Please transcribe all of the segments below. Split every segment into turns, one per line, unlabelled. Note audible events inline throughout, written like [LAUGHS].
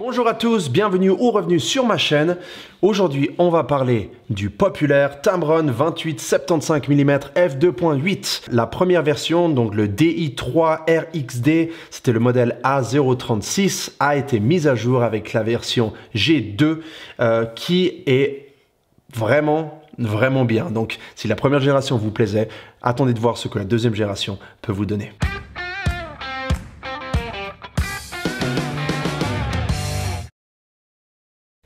Bonjour à tous, bienvenue ou revenu sur ma chaîne. Aujourd'hui, on va parler du populaire Tamron 28 75 mm f2.8. La première version, donc le DI3 RXD, c'était le modèle A036, a été mise à jour avec la version G2 euh, qui est vraiment vraiment bien. Donc si la première génération vous plaisait, attendez de voir ce que la deuxième génération peut vous donner.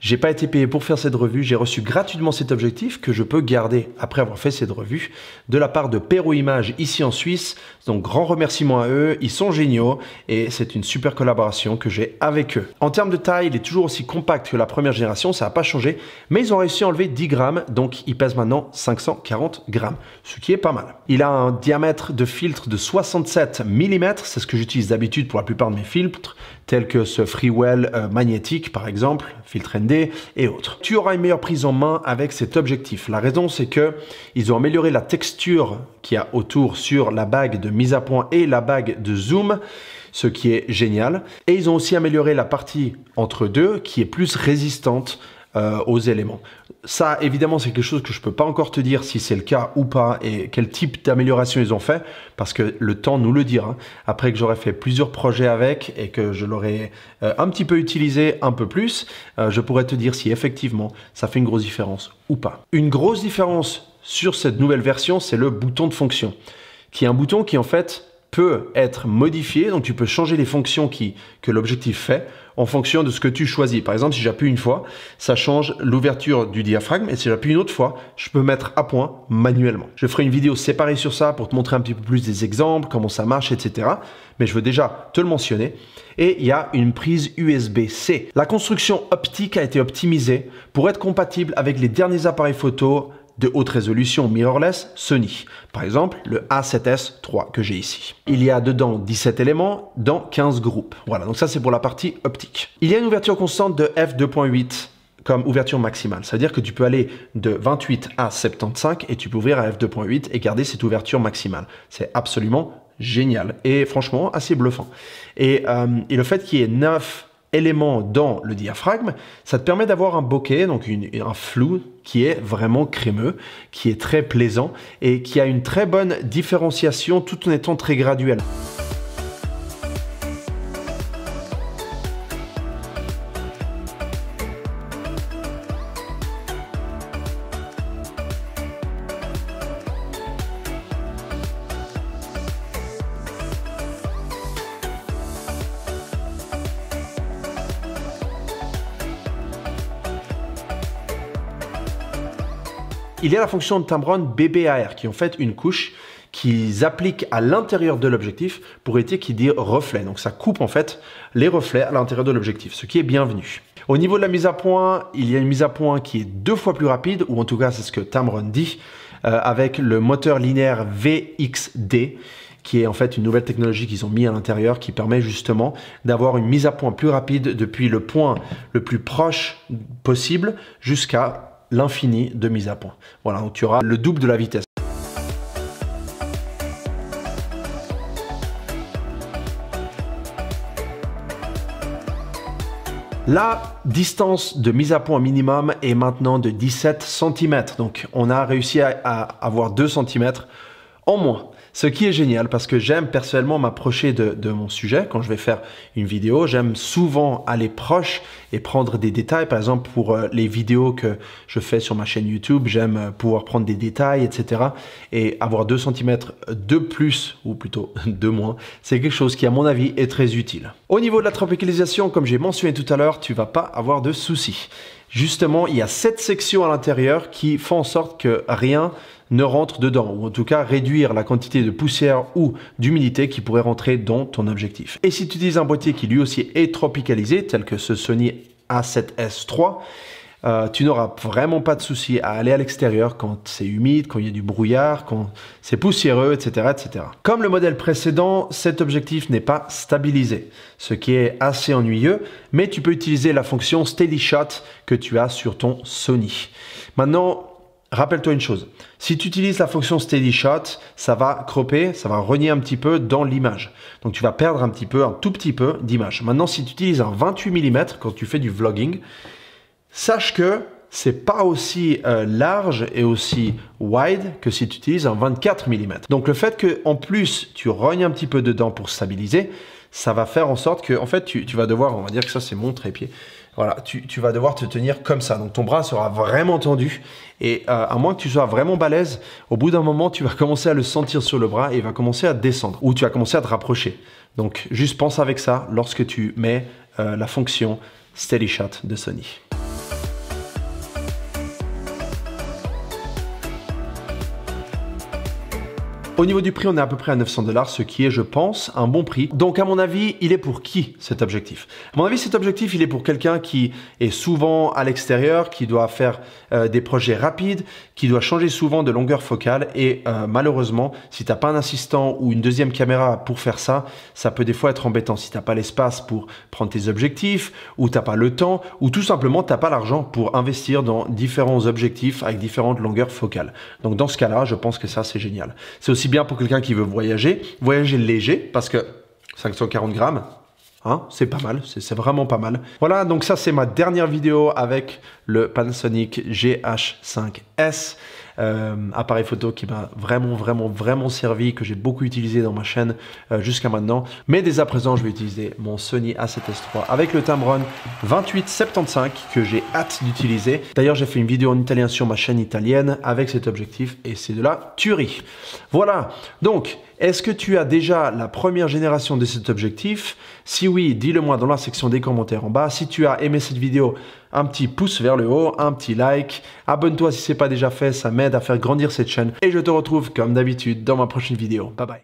J'ai pas été payé pour faire cette revue, j'ai reçu gratuitement cet objectif que je peux garder après avoir fait cette revue de la part de Perro Image ici en Suisse. Donc grand remerciement à eux, ils sont géniaux et c'est une super collaboration que j'ai avec eux. En termes de taille, il est toujours aussi compact que la première génération, ça n'a pas changé, mais ils ont réussi à enlever 10 grammes, donc il pèse maintenant 540 grammes, ce qui est pas mal. Il a un diamètre de filtre de 67 mm, c'est ce que j'utilise d'habitude pour la plupart de mes filtres, tel que ce Freewell euh, magnétique par exemple, filtre ND et autres. Tu auras une meilleure prise en main avec cet objectif. La raison c'est que ils ont amélioré la texture qu'il y a autour sur la bague de mise à point et la bague de zoom ce qui est génial. Et ils ont aussi amélioré la partie entre deux qui est plus résistante euh, aux éléments. Ça, évidemment, c'est quelque chose que je ne peux pas encore te dire si c'est le cas ou pas et quel type d'amélioration ils ont fait, parce que le temps nous le dira. Après que j'aurai fait plusieurs projets avec et que je l'aurai euh, un petit peu utilisé un peu plus, euh, je pourrais te dire si effectivement ça fait une grosse différence ou pas. Une grosse différence sur cette nouvelle version, c'est le bouton de fonction, qui est un bouton qui en fait peut être modifié, donc tu peux changer les fonctions qui, que l'objectif fait en fonction de ce que tu choisis. Par exemple, si j'appuie une fois, ça change l'ouverture du diaphragme et si j'appuie une autre fois, je peux mettre à point manuellement. Je ferai une vidéo séparée sur ça pour te montrer un petit peu plus des exemples, comment ça marche, etc. Mais je veux déjà te le mentionner. Et il y a une prise USB-C. La construction optique a été optimisée pour être compatible avec les derniers appareils photo de haute résolution mirrorless Sony. Par exemple, le A7S 3 que j'ai ici. Il y a dedans 17 éléments dans 15 groupes. Voilà, donc ça c'est pour la partie optique. Il y a une ouverture constante de f2.8 comme ouverture maximale. C'est-à-dire que tu peux aller de 28 à 75 et tu peux ouvrir à f2.8 et garder cette ouverture maximale. C'est absolument génial et franchement assez bluffant. Et, euh, et le fait qu'il y ait 9 éléments dans le diaphragme, ça te permet d'avoir un bokeh, donc un flou qui est vraiment crémeux, qui est très plaisant et qui a une très bonne différenciation tout en étant très graduel. il y a la fonction de Tamron BBAR, qui est en fait une couche qu'ils appliquent à l'intérieur de l'objectif pour éviter qu'il y ait reflets. Donc ça coupe en fait les reflets à l'intérieur de l'objectif, ce qui est bienvenu. Au niveau de la mise à point, il y a une mise à point qui est deux fois plus rapide, ou en tout cas c'est ce que Tamron dit, euh, avec le moteur linéaire VXD qui est en fait une nouvelle technologie qu'ils ont mis à l'intérieur qui permet justement d'avoir une mise à point plus rapide depuis le point le plus proche possible jusqu'à l'infini de mise à point. Voilà, donc tu auras le double de la vitesse. La distance de mise à point minimum est maintenant de 17 cm. Donc on a réussi à, avoir 2 cm en moins. Ce qui est génial parce que j'aime personnellement m'approcher de, mon sujet quand je vais faire une vidéo. J'aime souvent aller proche et prendre des détails. Par exemple, pour euh, les vidéos que je fais sur ma chaîne YouTube, j'aime euh, pouvoir prendre des détails, etc. Et avoir 2 cm de plus, ou plutôt [LAUGHS] de moins, c'est quelque chose qui, à mon avis, est très utile. Au niveau de la tropicalisation, comme j'ai mentionné tout à l'heure, tu vas pas avoir de soucis justement, il y a sept sections à l'intérieur qui font en sorte que rien rentre dedans, ou en tout cas réduire la quantité de poussière ou d'humidité qui pourrait rentrer dans ton objectif. Et si tu utilises un boîtier qui lui aussi est tropicalisé, tel que ce Sony A7S3, euh, tu n'auras vraiment pas de souci à aller à l'extérieur quand c'est humide, quand il y a du brouillard, quand c'est poussiéreux, etc., etc. Comme le modèle précédent, cet objectif n'est pas stabilisé, ce qui est assez ennuyeux, mais tu peux utiliser la fonction Steady Shot que tu as sur ton Sony. Maintenant, Rappelle-toi une chose, si tu utilises la fonction Steady Shot, ça va cropper, ça va renier un petit peu dans l'image. Donc tu vas perdre un petit peu, un tout petit peu d'image. Maintenant, si tu utilises un 28 mm quand tu fais du vlogging, sache que c'est pas aussi euh, large et aussi wide que si tu utilises un 24 mm. Donc le fait que en plus tu rognes un petit peu dedans pour stabiliser, ça va faire en sorte que en fait tu, vas devoir, on va dire que ça c'est mon trépied. Voilà, tu, vas devoir te tenir comme ça. Donc ton bras sera vraiment tendu. Et euh, à moins que tu sois vraiment balèze, au bout d'un moment, tu vas commencer à le sentir sur le bras et il va commencer à descendre. Ou tu vas commencer à te rapprocher. Donc juste pense avec ça lorsque tu mets euh, la fonction Steady Shot de Sony. Au niveau du prix, on est à peu près à 900 dollars, ce qui est, je pense, un bon prix. Donc, à mon avis, il est pour qui cet objectif À mon avis, cet objectif, il est pour quelqu'un qui est souvent à l'extérieur, qui doit faire euh, des projets rapides, qui doit changer souvent de longueur focale. Et euh, malheureusement, si t'as pas un assistant ou une deuxième caméra pour faire ça, ça peut des fois être embêtant. Si t'as pas l'espace pour prendre tes objectifs, ou t'as pas le temps, ou tout simplement t'as pas l'argent pour investir dans différents objectifs avec différentes longueurs focales. Donc, dans ce cas-là, je pense que ça, c'est génial. C'est aussi bien pour quelqu'un qui veut voyager, voyager léger, parce que 540 grammes, Hein, c'est pas mal, c'est vraiment pas mal. Voilà, donc ça c'est ma dernière vidéo avec le Panasonic GH5S. Euh, appareil photo qui m'a vraiment, vraiment, vraiment servi, que j'ai beaucoup utilisé dans ma chaîne euh, jusqu'à maintenant. Mais dès à présent, je vais utiliser mon Sony A7S 3 avec le Tamron 2875 que j'ai hâte d'utiliser. D'ailleurs, j'ai fait une vidéo en italien sur ma chaîne italienne avec cet objectif et c'est de la tuerie. Voilà, donc est-ce que tu as déjà la première génération de cet objectif Si oui, dis-le moi dans la section des commentaires en bas. Si tu as aimé cette vidéo, un petit pouce vers le haut, un petit like. Abonne-toi si ce n'est pas déjà fait, ça m'aide à faire grandir cette chaîne. Et je te retrouve comme d'habitude dans ma prochaine vidéo. Bye bye.